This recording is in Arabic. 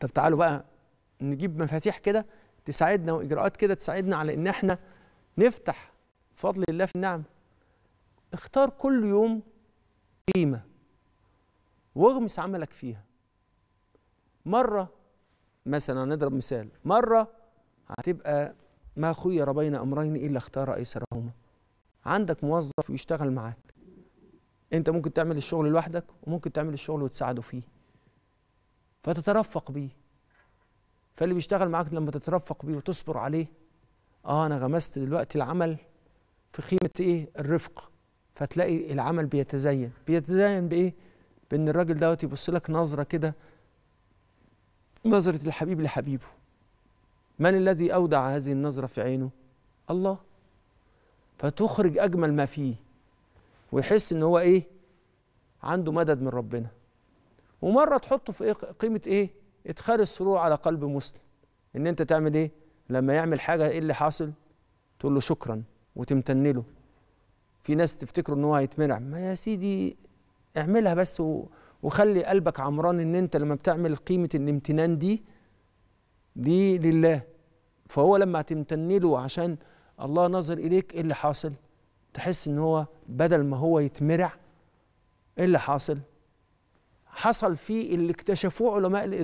طب تعالوا بقى نجيب مفاتيح كده تساعدنا واجراءات كده تساعدنا على ان احنا نفتح بفضل الله في النعم اختار كل يوم قيمه واغمس عملك فيها مره مثلا هنضرب مثال مره هتبقى ما خير بين امرين الا اختار ايسرهما عندك موظف بيشتغل معاك انت ممكن تعمل الشغل لوحدك وممكن تعمل الشغل وتساعده فيه فتترفق بيه فاللي بيشتغل معاك لما تترفق بيه وتصبر عليه اه انا غمست دلوقتي العمل في قيمه ايه الرفق فتلاقي العمل بيتزين بيتزين بايه بان الراجل دوت يبص لك نظره كده نظره الحبيب لحبيبه من الذي اودع هذه النظره في عينه الله فتخرج اجمل ما فيه ويحس ان هو ايه عنده مدد من ربنا ومره تحطه في إيه، قيمه ايه ادخال السرور على قلب مسلم ان انت تعمل ايه لما يعمل حاجه ايه اللي حاصل تقول له شكرا وتمتن له في ناس تفتكروا ان هو هيتمنع ما يا سيدي اعملها بس و... وخلي قلبك عمران ان انت لما بتعمل قيمه الامتنان دي دي لله فهو لما تمتن له عشان الله نظر اليك ايه اللي حاصل تحس ان هو بدل ما هو يتمرع ايه اللي حاصل حصل فيه اللي اكتشفوه علماء الإدارة